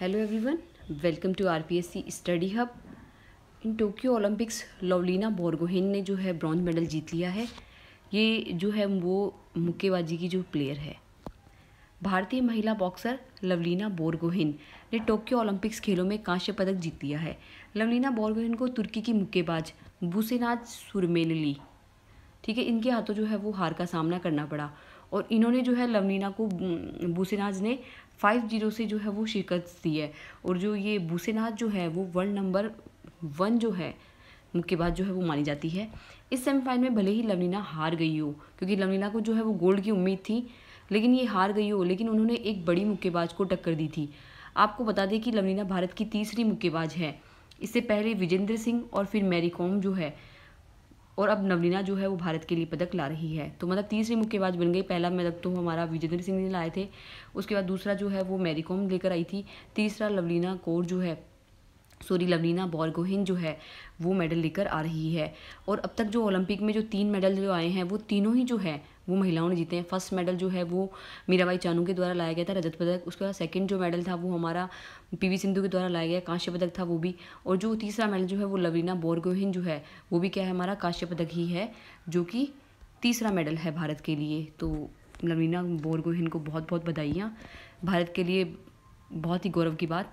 hello everyone welcome to RPSC study hub in Tokyo Olympics Lovlina Borgohain ने जो है bronze medal जीत लिया है ये जो है वो मुक्केबाजी की जो प्लेयर है भारतीय महिला बॉक्सर लवलीना बोरगोहेन ने टोक्यो ओलंपिक्स खेलों में कांस्य पदक जीत लिया है लवलीना बोरगोहेन को तुर्की की मुक्केबाज बुसेनाज सुरमेलली ठीक है इनके हाथों जो है वो हार का सामना करना पड़ा और इन्होंने जो है लवनीना को बूसेनाज ने फाइव जीरो से जो है वो शिकस्त दी है और जो ये बूसेनाज जो है वो वर्ल्ड नंबर वन जो है मुक्केबाज जो है वो मानी जाती है इस सेमीफाइनल में भले ही लवनीना हार गई हो क्योंकि लवनीना को जो है वो गोल्ड की उम्मीद थी लेकिन ये हार गई हो लेकिन उन्होंने एक बड़ी मुक्केबाज को टक्कर दी थी आपको बता दें कि लवनीना भारत की तीसरी मुक्केबाज है इससे पहले विजेंद्र सिंह और फिर मैरी कॉम जो है और अब नवलीना जो है वो भारत के लिए पदक ला रही है तो मतलब तीसरी मुक्केबाज बन गई पहला पदक तो हमारा विजेंद्र सिंह ने लाए थे उसके बाद दूसरा जो है वो मैरी कॉम लेकर आई थी तीसरा लवलीना कौर जो है सॉरी लवलीना बॉरगोहिन जो है वो मेडल लेकर आ रही है और अब तक जो ओलंपिक में जो तीन मेडल जो आए हैं वो तीनों ही जो है वो महिलाओं ने जीते हैं फर्स्ट मेडल जो है वो मीराबाई चानू के द्वारा लाया गया था रजत पदक उसके बाद सेकंड जो मेडल था वो हमारा पीवी सिंधु के द्वारा लाया गया कांस्य पदक था वो भी और जो तीसरा मेडल जो है वो लवलीना बोरगोहिन जो है वो भी क्या है हमारा कांस्य पदक ही है जो कि तीसरा मेडल है भारत के लिए तो लवलीना बोरगोहिन को बहुत बहुत बधाइयाँ भारत के लिए बहुत ही गौरव की बात